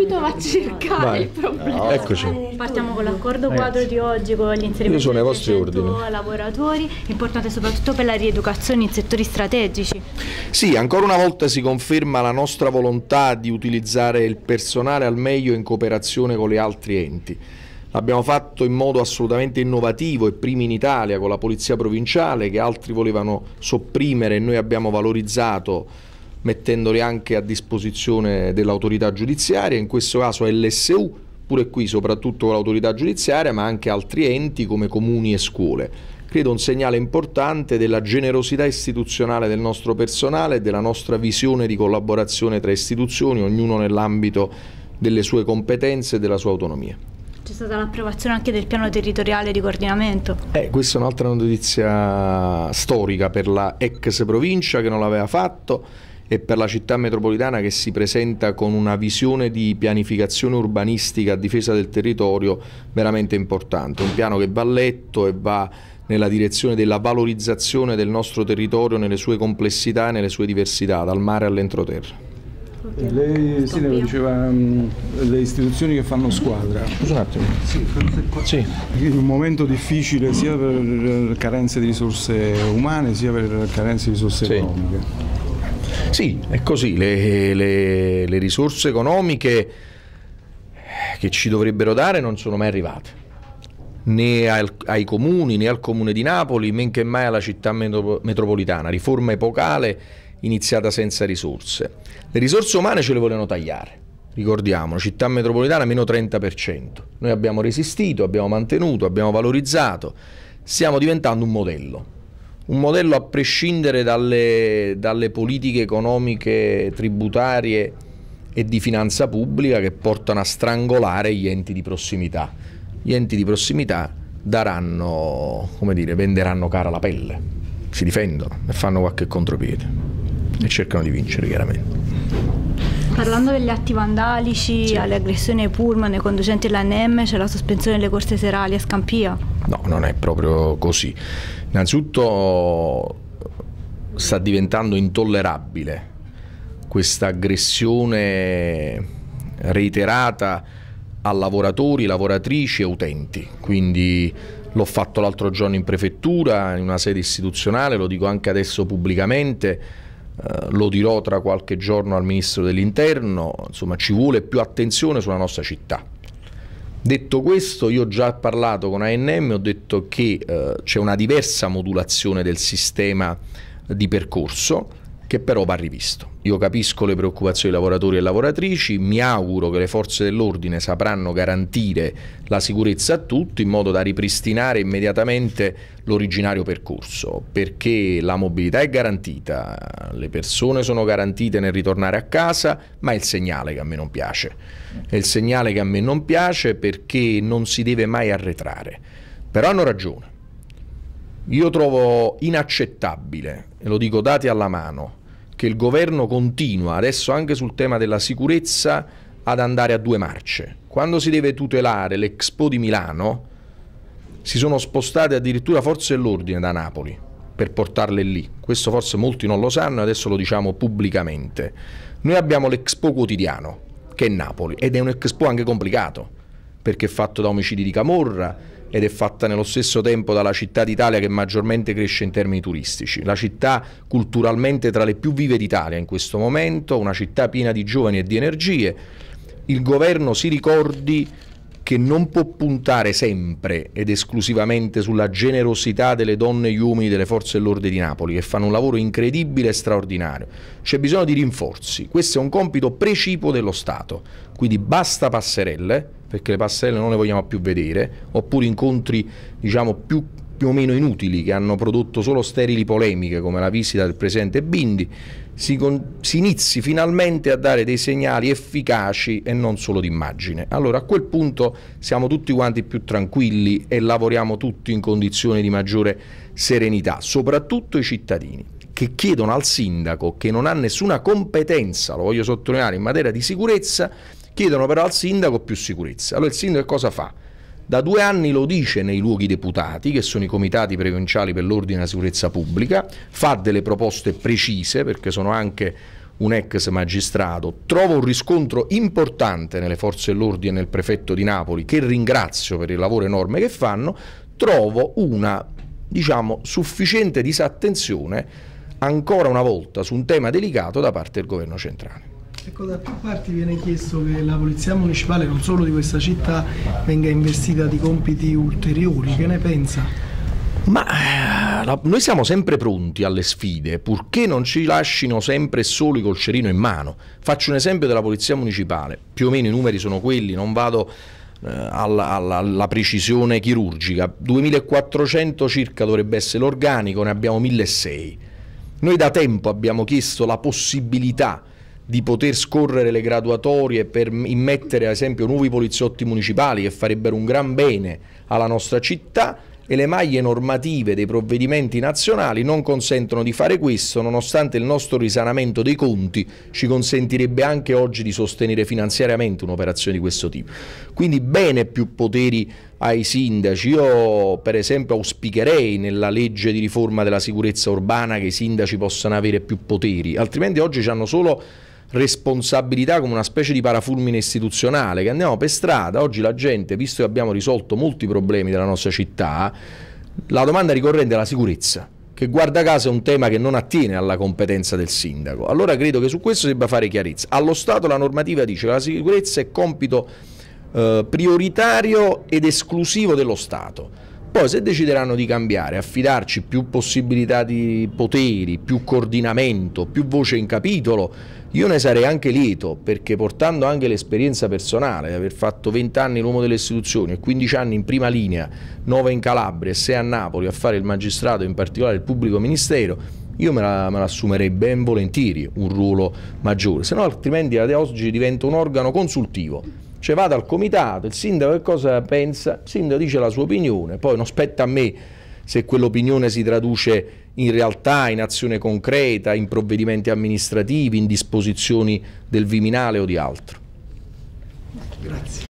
subito a cercare Vai. il problema. Ah, eccoci. Partiamo con l'accordo quadro di oggi con gli inserimenti sono ai vostri ordini. lavoratori, importante soprattutto per la rieducazione in settori strategici. Sì, ancora una volta si conferma la nostra volontà di utilizzare il personale al meglio in cooperazione con gli altri enti. L'abbiamo fatto in modo assolutamente innovativo e primi in Italia con la Polizia Provinciale che altri volevano sopprimere e noi abbiamo valorizzato mettendoli anche a disposizione dell'autorità giudiziaria, in questo caso LSU, pure qui soprattutto l'autorità giudiziaria, ma anche altri enti come comuni e scuole. Credo un segnale importante della generosità istituzionale del nostro personale e della nostra visione di collaborazione tra istituzioni, ognuno nell'ambito delle sue competenze e della sua autonomia. C'è stata l'approvazione anche del piano territoriale di coordinamento. Eh, questa è un'altra notizia storica per la ex provincia che non l'aveva fatto e per la città metropolitana che si presenta con una visione di pianificazione urbanistica a difesa del territorio veramente importante, un piano che va letto e va nella direzione della valorizzazione del nostro territorio nelle sue complessità e nelle sue diversità, dal mare all'entroterra. Lei, sì, diceva um, le istituzioni che fanno squadra. Scusa un attimo. Sì, sì. Un momento difficile sia per carenze di risorse umane sia per carenze di risorse sì. economiche. Sì, è così, le, le, le risorse economiche eh, che ci dovrebbero dare non sono mai arrivate né al, ai comuni né al comune di Napoli, men che mai alla città metropolitana, riforma epocale iniziata senza risorse. Le risorse umane ce le volevano tagliare, ricordiamo, città metropolitana meno 30%. Noi abbiamo resistito, abbiamo mantenuto, abbiamo valorizzato, stiamo diventando un modello un modello a prescindere dalle, dalle politiche economiche, tributarie e di finanza pubblica che portano a strangolare gli enti di prossimità. Gli enti di prossimità daranno, come dire, venderanno cara la pelle, si difendono e fanno qualche contropiede e cercano di vincere chiaramente. Parlando degli atti vandalici, sì. alle aggressioni ai pullman, ai conducenti dell'ANM, c'è la sospensione delle corse serali a Scampia? No, non è proprio così. Innanzitutto sta diventando intollerabile questa aggressione reiterata a lavoratori, lavoratrici e utenti. Quindi l'ho fatto l'altro giorno in prefettura, in una sede istituzionale, lo dico anche adesso pubblicamente eh, lo dirò tra qualche giorno al Ministro dell'Interno, insomma ci vuole più attenzione sulla nostra città. Detto questo, io ho già parlato con ANM, ho detto che eh, c'è una diversa modulazione del sistema di percorso, che però va rivisto. Io capisco le preoccupazioni dei lavoratori e lavoratrici, mi auguro che le forze dell'ordine sapranno garantire la sicurezza a tutti in modo da ripristinare immediatamente l'originario percorso, perché la mobilità è garantita, le persone sono garantite nel ritornare a casa, ma è il segnale che a me non piace. È il segnale che a me non piace perché non si deve mai arretrare. Però hanno ragione. Io trovo inaccettabile, e lo dico dati alla mano, che il governo continua adesso anche sul tema della sicurezza ad andare a due marce. Quando si deve tutelare l'Expo di Milano, si sono spostate addirittura forze dell'ordine da Napoli per portarle lì. Questo forse molti non lo sanno e adesso lo diciamo pubblicamente. Noi abbiamo l'Expo quotidiano, che è Napoli, ed è un Expo anche complicato, perché è fatto da omicidi di Camorra, ed è fatta nello stesso tempo dalla città d'Italia che maggiormente cresce in termini turistici. La città culturalmente tra le più vive d'Italia in questo momento, una città piena di giovani e di energie. Il governo si ricordi che non può puntare sempre ed esclusivamente sulla generosità delle donne e gli uomini delle forze dell'ordine di Napoli, che fanno un lavoro incredibile e straordinario. C'è bisogno di rinforzi, questo è un compito precipuo dello Stato, quindi basta passerelle, perché le passerelle non le vogliamo più vedere, oppure incontri diciamo, più più o meno inutili che hanno prodotto solo sterili polemiche come la visita del presidente Bindi si, con, si, inizi finalmente a dare dei segnali efficaci e non solo d'immagine. Allora a quel punto siamo tutti quanti più tranquilli e lavoriamo tutti in condizioni di maggiore serenità, soprattutto i cittadini che chiedono al sindaco che non ha nessuna competenza, lo voglio sottolineare, in materia di sicurezza, chiedono però al sindaco più sicurezza. Allora il sindaco cosa fa? Da due anni lo dice nei luoghi deputati, che sono i comitati provinciali per l'ordine e la sicurezza pubblica, fa delle proposte precise perché sono anche un ex magistrato, trovo un riscontro importante nelle forze dell'ordine e nel prefetto di Napoli, che ringrazio per il lavoro enorme che fanno, trovo una diciamo, sufficiente disattenzione ancora una volta su un tema delicato da parte del governo centrale. Ecco, da più parti viene chiesto che la Polizia Municipale, non solo di questa città, venga investita di compiti ulteriori. Che ne pensa? Ma eh, noi siamo sempre pronti alle sfide, purché non ci lascino sempre soli col cerino in mano. Faccio un esempio della Polizia Municipale, più o meno i numeri sono quelli, non vado alla, eh, alla, alla, precisione chirurgica. 2400 circa dovrebbe essere l'organico, ne abbiamo 1600. Noi da tempo abbiamo chiesto la possibilità di poter scorrere le graduatorie per immettere ad esempio nuovi poliziotti municipali che farebbero un gran bene alla nostra città e le maglie normative dei provvedimenti nazionali non consentono di fare questo, nonostante il nostro risanamento dei conti ci consentirebbe anche oggi di sostenere finanziariamente un'operazione di questo tipo. Quindi bene più poteri ai sindaci. Io per esempio auspicherei nella legge di riforma della sicurezza urbana che i sindaci possano avere più poteri, altrimenti oggi hanno solo responsabilità come una specie di parafulmine istituzionale, che andiamo per strada, oggi la gente, visto che abbiamo risolto molti problemi della nostra città, la domanda ricorrente è la sicurezza che guarda caso è un tema che non attiene alla competenza del sindaco. Allora credo che su questo si debba fare chiarezza. Allo Stato la normativa dice che la sicurezza è compito eh, prioritario ed esclusivo dello Stato. Poi se decideranno di cambiare, affidarci più possibilità di poteri, più coordinamento, più voce in capitolo, io ne sarei anche lieto perché portando anche l'esperienza personale, di aver fatto 20 anni l'uomo delle istituzioni e 15 anni in prima linea, 9 in Calabria e 6 a Napoli a fare il magistrato, in particolare il pubblico ministero, io me, la, l'assumerei ben volentieri un ruolo maggiore, se no altrimenti la oggi diventa un organo consultivo. Cioè vada al comitato, il sindaco che cosa pensa, il sindaco dice la sua opinione, poi non spetta a me se quell'opinione si traduce in realtà, in azione concreta, in provvedimenti amministrativi, in disposizioni del Viminale o di altro. Grazie.